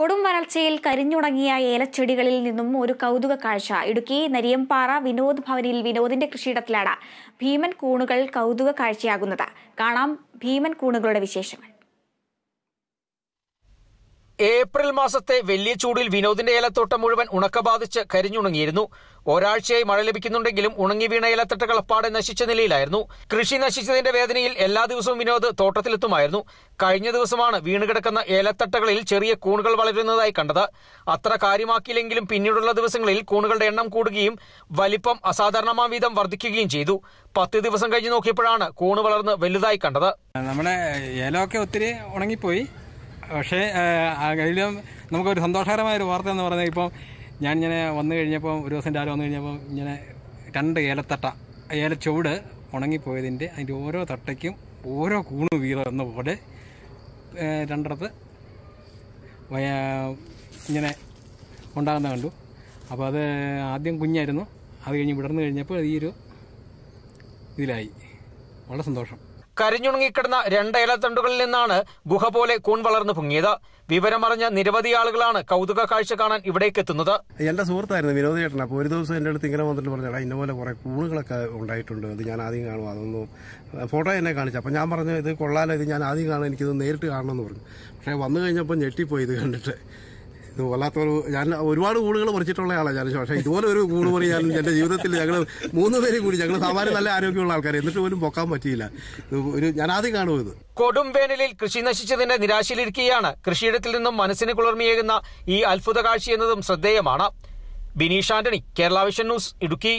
കൊടും വരൾച്ചയിൽ കരിഞ്ഞുണങ്ങിയ ഏലച്ചെടികളിൽ നിന്നും ഒരു കൗതുക കാഴ്ച ഇടുക്കി നരിയമ്പാറ വിനോദ് ഭവനിൽ വിനോദിന്റെ കൃഷിയിടത്തിലാണ് ഭീമൻ കൂണുകൾ കൗതുക കാഴ്ചയാകുന്നത് കാണാം ഭീമൻ കൂണുകളുടെ വിശേഷങ്ങൾ ഏപ്രിൽ മാസത്തെ വലിയ ചൂടിൽ വിനോദിന്റെ ഏലത്തോട്ടം മുഴുവൻ ഉണക്ക ബാധിച്ച് കരിഞ്ഞുണങ്ങിയിരുന്നു ഒരാഴ്ചയായി മഴ ലഭിക്കുന്നുണ്ടെങ്കിലും ഉണങ്ങി വീണ ഏലത്തട്ടകൾ കളപ്പാടെ നശിച്ച നിലയിലായിരുന്നു കൃഷി നശിച്ചതിന്റെ വേദനയിൽ എല്ലാ ദിവസവും വിനോദ് തോട്ടത്തിലെത്തുമായിരുന്നു കഴിഞ്ഞ ദിവസമാണ് വീണുകിടക്കുന്ന ഏലത്തട്ടകളിൽ ചെറിയ കൂണുകൾ വളരുന്നതായി കണ്ടത് അത്ര കാര്യമാക്കിയില്ലെങ്കിലും പിന്നീടുള്ള ദിവസങ്ങളിൽ കൂണുകളുടെ എണ്ണം കൂടുകയും വലിപ്പം അസാധാരണമാം വീതം വർദ്ധിക്കുകയും ചെയ്തു പത്ത് ദിവസം കഴിഞ്ഞ് നോക്കിയപ്പോഴാണ് കൂണ് വളർന്ന് വലുതായി കണ്ടത് നമ്മുടെ ഏലമൊക്കെ ഒത്തിരി ഉണങ്ങിപ്പോയി പക്ഷേ അതിലും നമുക്കൊരു സന്തോഷകരമായ ഒരു വാർത്ത എന്ന് പറഞ്ഞാൽ ഇപ്പം ഞാൻ ഇങ്ങനെ വന്നു കഴിഞ്ഞപ്പോൾ ഒരു ദിവസം രാവിലെ വന്നു കഴിഞ്ഞപ്പോൾ ഇങ്ങനെ രണ്ട് ഏലത്തട്ട ഏലച്ചുവട് ഉണങ്ങിപ്പോയതിൻ്റെ അതിൻ്റെ ഓരോ തട്ടയ്ക്കും ഓരോ കൂണ് വീതം എന്ന പോലെ രണ്ടിടത്ത് ഇങ്ങനെ ഉണ്ടാകുന്ന കണ്ടു അപ്പോൾ അത് ആദ്യം കുഞ്ഞായിരുന്നു അത് കഴിഞ്ഞ് വിടർന്നു കഴിഞ്ഞപ്പോൾ ഈ ഒരു ഇതിലായി വളരെ സന്തോഷം കരിഞ്ഞുണങ്ങിക്കിടന്ന രണ്ട് ഇലത്തണ്ടുകളിൽ നിന്നാണ് ഗുഹ പോലെ കൂൺ വളർന്നു പൊങ്ങിയത് വിവരമറിഞ്ഞ നിരവധി ആളുകളാണ് കൗതുക കാഴ്ച കാണാൻ ഇവിടേക്ക് എത്തുന്നത് എന്റെ സുഹൃത്തായിരുന്നു വിനോദ ചേട്ടൻ അപ്പോൾ ഒരു ദിവസം എൻ്റെ അടുത്ത് ഇങ്ങനെ വന്നിട്ട് ഇന്ന ഇന്നപോലെ കുറെ കൂണുകളൊക്കെ ഉണ്ടായിട്ടുണ്ട് ഇത് ഞാൻ ആദ്യം കാണും അതൊന്നും ഫോട്ടോ എന്നെ കാണിച്ചു അപ്പോൾ ഞാൻ പറഞ്ഞു ഇത് കൊള്ളാലോ ഇത് ഞാൻ ആദ്യം കാണും എനിക്കിത് നേരിട്ട് കാണണമെന്ന് പറഞ്ഞു പക്ഷെ വന്നു കഴിഞ്ഞപ്പോൾ ഞെട്ടിപ്പോയി ഇത് കണ്ടിട്ട് വല്ലാത്തൊരു ഞാൻ ഒരുപാട് കൂടുകൾ മറിച്ചിട്ടുള്ള ആളാണ് ഞാൻ പക്ഷേ ഇതുപോലെ ഒരു കൂട് മറി ഞാൻ എൻ്റെ ജീവിതത്തിൽ ഞങ്ങൾ മൂന്ന് പേര് കൂടി ഞങ്ങൾ സാമാന്യം നല്ല ആരോഗ്യമുള്ള ആൾക്കാർ എന്നിട്ട് പോലും പൊക്കാൻ പറ്റിയില്ല ഒരു ഞാൻ ആദ്യം കാണും ഇത് കൊടും വേനലിൽ കൃഷി നശിച്ചതിന്റെ നിരാശയിലിരിക്കുകയാണ് കൃഷിയിടത്തിൽ നിന്നും മനസ്സിന് കുളിർമയേകുന്ന ഈ അത്ഭുത കാഴ്ച എന്നതും ശ്രദ്ധേയമാണ് ബിനീഷ് ആന്റണി കേരള വിഷൻ ന്യൂസ് ഇടുക്കി